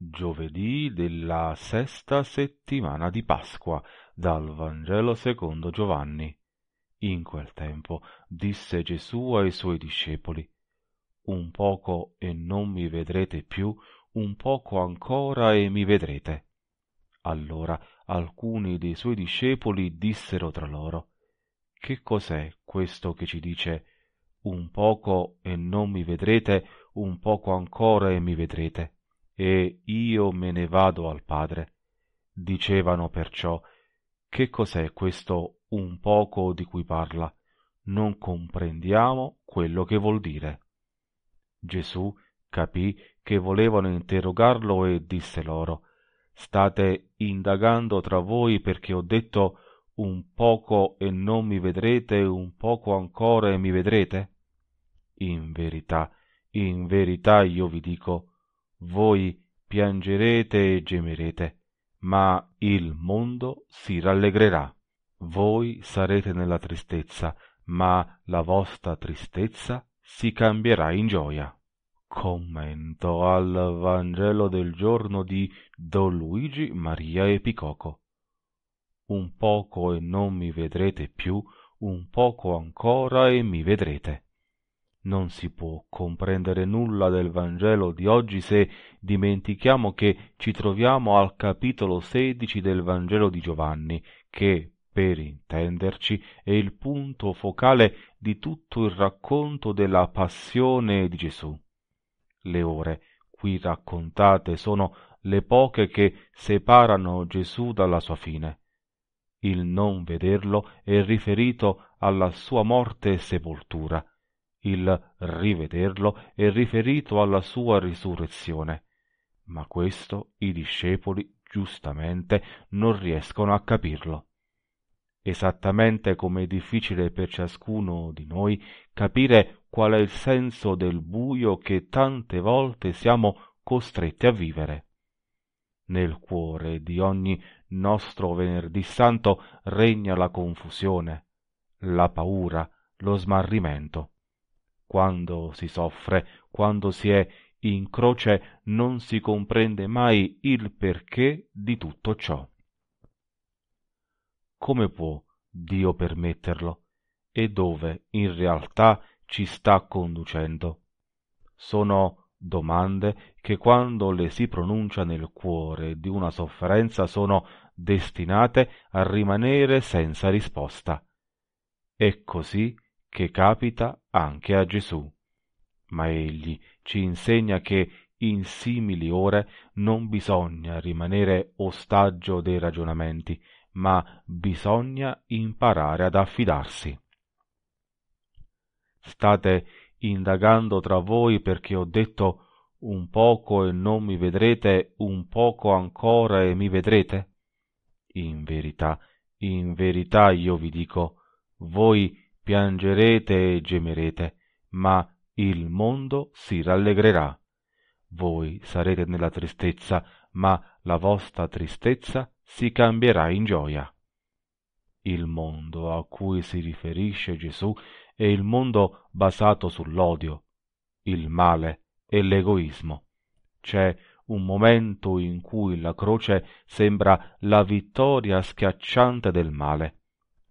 Giovedì della sesta settimana di Pasqua, dal Vangelo secondo Giovanni. In quel tempo disse Gesù ai suoi discepoli, Un poco e non mi vedrete più, un poco ancora e mi vedrete. Allora alcuni dei suoi discepoli dissero tra loro, Che cos'è questo che ci dice, Un poco e non mi vedrete, un poco ancora e mi vedrete? e io me ne vado al padre. Dicevano perciò che cos'è questo un poco di cui parla? Non comprendiamo quello che vuol dire. Gesù capì che volevano interrogarlo e disse loro State indagando tra voi perché ho detto un poco e non mi vedrete, un poco ancora e mi vedrete? In verità, in verità io vi dico, voi piangerete e gemerete, ma il mondo si rallegrerà. Voi sarete nella tristezza, ma la vostra tristezza si cambierà in gioia. Commento al Vangelo del giorno di Don Luigi Maria Epicoco. Un poco e non mi vedrete più, un poco ancora e mi vedrete. Non si può comprendere nulla del Vangelo di oggi se dimentichiamo che ci troviamo al capitolo 16 del Vangelo di Giovanni, che, per intenderci, è il punto focale di tutto il racconto della passione di Gesù. Le ore qui raccontate sono le poche che separano Gesù dalla sua fine. Il non vederlo è riferito alla sua morte e sepoltura il rivederlo è riferito alla sua risurrezione, ma questo i discepoli giustamente non riescono a capirlo. Esattamente come è difficile per ciascuno di noi capire qual è il senso del buio che tante volte siamo costretti a vivere. Nel cuore di ogni nostro venerdì santo regna la confusione, la paura, lo smarrimento. Quando si soffre, quando si è in croce, non si comprende mai il perché di tutto ciò. Come può Dio permetterlo? E dove in realtà ci sta conducendo? Sono domande che quando le si pronuncia nel cuore di una sofferenza sono destinate a rimanere senza risposta. E così che capita anche a Gesù. Ma egli ci insegna che in simili ore non bisogna rimanere ostaggio dei ragionamenti, ma bisogna imparare ad affidarsi. State indagando tra voi perché ho detto un poco e non mi vedrete, un poco ancora e mi vedrete? In verità, in verità io vi dico, voi piangerete e gemerete, ma il mondo si rallegrerà. Voi sarete nella tristezza, ma la vostra tristezza si cambierà in gioia. Il mondo a cui si riferisce Gesù è il mondo basato sull'odio, il male e l'egoismo. C'è un momento in cui la croce sembra la vittoria schiacciante del male,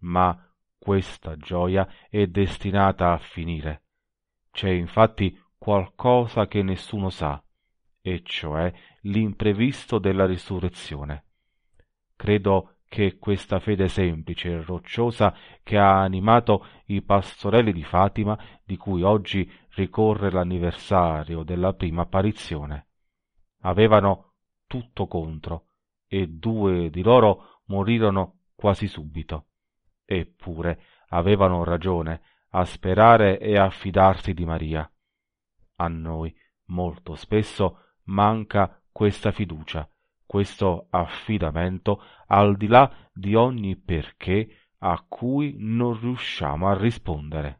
ma questa gioia è destinata a finire. C'è infatti qualcosa che nessuno sa, e cioè l'imprevisto della risurrezione. Credo che questa fede semplice e rocciosa che ha animato i pastorelli di Fatima, di cui oggi ricorre l'anniversario della prima apparizione. Avevano tutto contro e due di loro morirono quasi subito. Eppure avevano ragione a sperare e a fidarsi di Maria. A noi molto spesso manca questa fiducia, questo affidamento al di là di ogni perché a cui non riusciamo a rispondere.